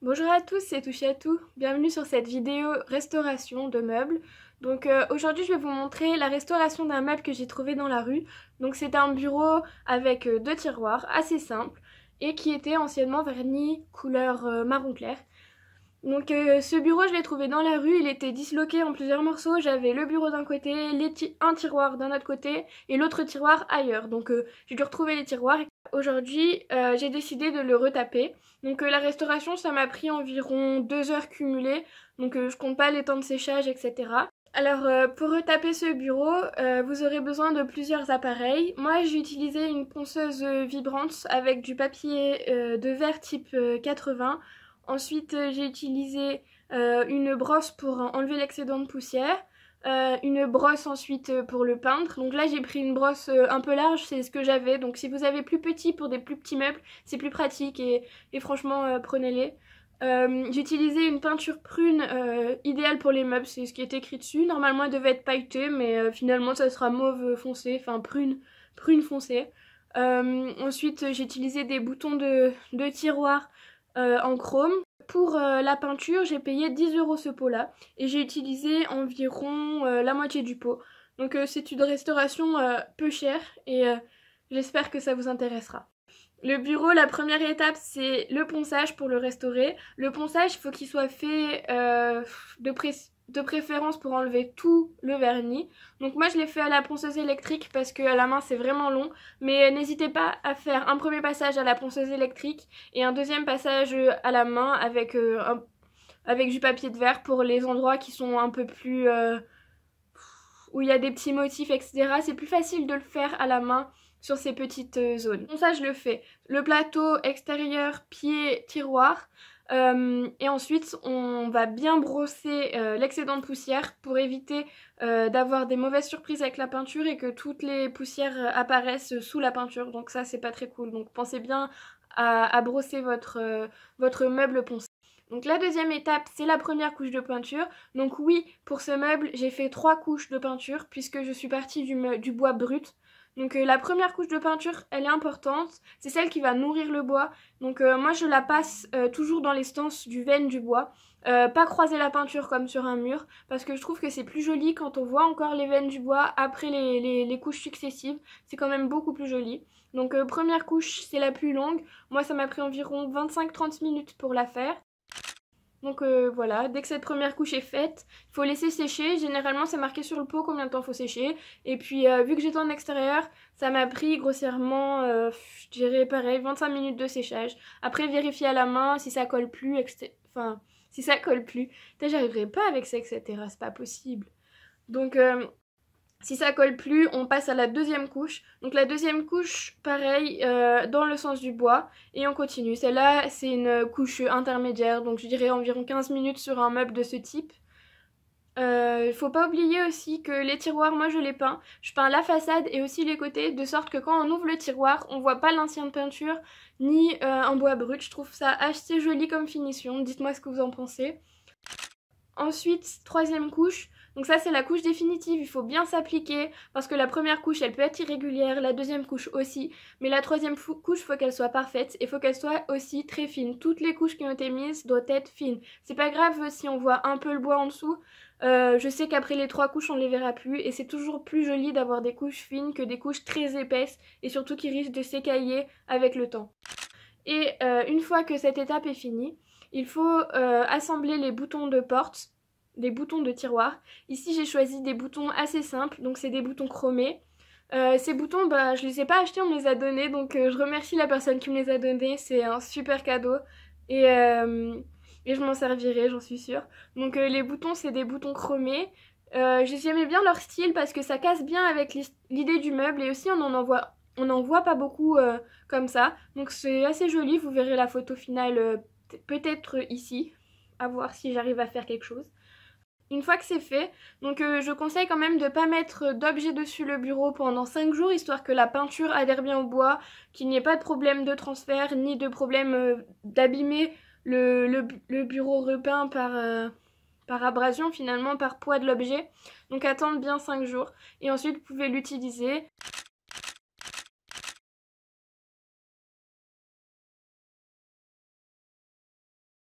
Bonjour à tous, c'est Tout, Bienvenue sur cette vidéo restauration de meubles. Donc euh, aujourd'hui je vais vous montrer la restauration d'un meuble que j'ai trouvé dans la rue. Donc c'est un bureau avec euh, deux tiroirs assez simple et qui était anciennement verni couleur euh, marron clair. Donc euh, ce bureau, je l'ai trouvé dans la rue, il était disloqué en plusieurs morceaux. J'avais le bureau d'un côté, un tiroir d'un autre côté et l'autre tiroir ailleurs. Donc euh, j'ai dû retrouver les tiroirs. Aujourd'hui, euh, j'ai décidé de le retaper. Donc la restauration, ça m'a pris environ deux heures cumulées. Donc je compte pas les temps de séchage, etc. Alors pour retaper ce bureau, vous aurez besoin de plusieurs appareils. Moi, j'ai utilisé une ponceuse vibrante avec du papier de verre type 80 Ensuite, euh, j'ai utilisé euh, une brosse pour enlever l'excédent de poussière. Euh, une brosse ensuite pour le peindre. Donc là j'ai pris une brosse un peu large, c'est ce que j'avais. Donc si vous avez plus petit pour des plus petits meubles, c'est plus pratique et, franchement prenez-les. j'ai utilisé une peinture prune idéale pour les meubles, c'est ce qui est écrit dessus. Normalement elle devait être pailletée mais finalement ça sera mauve foncé, enfin prune, prune foncée. ensuite j'ai utilisé des boutons de, de tiroir euh, en chrome. Pour euh, la peinture, j'ai payé 10 euros ce pot-là et j'ai utilisé environ euh, la moitié du pot. Donc c'est une restauration peu chère et j'espère que ça vous intéressera. Le bureau, la première étape, c'est le ponçage pour le restaurer. Le ponçage, faut il faut qu'il soit fait de, précision de préférence pour enlever tout le vernis. Donc moi je l'ai fait à la ponceuse électrique parce que à la main c'est vraiment long. Mais euh, n'hésitez pas à faire un premier passage à la ponceuse électrique et un deuxième passage euh, à la main avec, euh, avec du papier de verre pour les endroits qui sont un peu plus... où il y a des petits motifs, etc. C'est plus facile de le faire à la main sur ces petites zones. donc ça je le fais. Le plateau extérieur, pied, tiroir. Euh, et ensuite, on va bien brosser euh, l'excédent de poussière pour éviter euh, d'avoir des mauvaises surprises avec la peinture et que toutes les poussières apparaissent sous la peinture. Donc ça, c'est pas très cool. Donc pensez bien à, brosser votre, votre meuble poncé. Donc la deuxième étape, c'est la première couche de peinture. Donc oui, pour ce meuble, j'ai fait trois couches de peinture puisque je suis partie du bois brut. Donc euh, la première couche de peinture, elle est importante, c'est celle qui va nourrir le bois. Donc euh, moi je la passe euh, toujours dans l'estance du veine du bois. pas croiser la peinture comme sur un mur, parce que je trouve que c'est plus joli quand on voit encore les veines du bois après les, les, les couches successives. C'est quand même beaucoup plus joli. Donc première couche, c'est la plus longue. Moi ça m'a pris environ 25-30 minutes pour la faire. Donc euh, voilà, dès que cette première couche est faite, il faut laisser sécher. Généralement, c'est marqué sur le pot combien de temps il faut sécher. Et puis, euh, vu que j'étais en extérieur, ça m'a pris grossièrement, euh, je dirais pareil, 25 minutes de séchage. Après, vérifier à la main si ça colle plus, enfin, si ça colle plus. J'arriverai pas avec ça, etc. C'est pas possible. Donc, euh, si ça colle plus, on passe à la deuxième couche. Donc la deuxième couche, pareil, euh, dans le sens du bois. Et on continue. Celle-là, c'est une couche intermédiaire. Donc je dirais environ 15 minutes sur un meuble de ce type. Il euh, faut pas oublier aussi que les tiroirs, moi je les peins. Je peins la façade et aussi les côtés, de sorte que quand on ouvre le tiroir, on voit pas l'ancienne peinture ni euh, un bois brut. Je trouve ça assez joli comme finition. Dites-moi ce que vous en pensez. Ensuite, troisième couche, donc ça c'est la couche définitive, il faut bien s'appliquer parce que la première couche elle peut être irrégulière, la deuxième couche aussi, mais la troisième couche faut qu'elle soit parfaite et faut qu'elle soit aussi très fine. Toutes les couches qui ont été mises doivent être fines. C'est pas grave euh, si on voit un peu le bois en dessous, euh, je sais qu'après les trois couches, on ne les verra plus. Et c'est toujours plus joli d'avoir des couches fines que des couches très épaisses et surtout qui risquent de s'écailler avec le temps. Et euh, une fois que cette étape est finie, il faut assembler les boutons de porte des boutons de tiroir. Ici j'ai choisi des boutons assez simples, donc c'est des boutons chromés. Euh, ces boutons, bah, je les ai pas achetés, on me les a donnés, donc euh, je remercie la personne qui me les a donnés, c'est un super cadeau et, euh, je m'en servirai, j'en suis sûre. Donc les boutons, c'est des boutons chromés. J'aimais bien leur style parce que ça casse bien avec l'idée du meuble et aussi on en voit, on en voit pas beaucoup comme ça. Donc c'est assez joli, vous verrez la photo finale peut-être ici, à voir si j'arrive à faire quelque chose une fois que c'est fait. Donc euh, je conseille quand même de ne pas mettre d'objet dessus le bureau pendant 5 jours, histoire que la peinture adhère bien au bois, qu'il n'y ait pas de problème de transfert, ni de problème euh, d'abîmer le, bureau repeint par, euh, par abrasion finalement, par poids de l'objet. Donc attendre bien 5 jours et ensuite vous pouvez l'utiliser.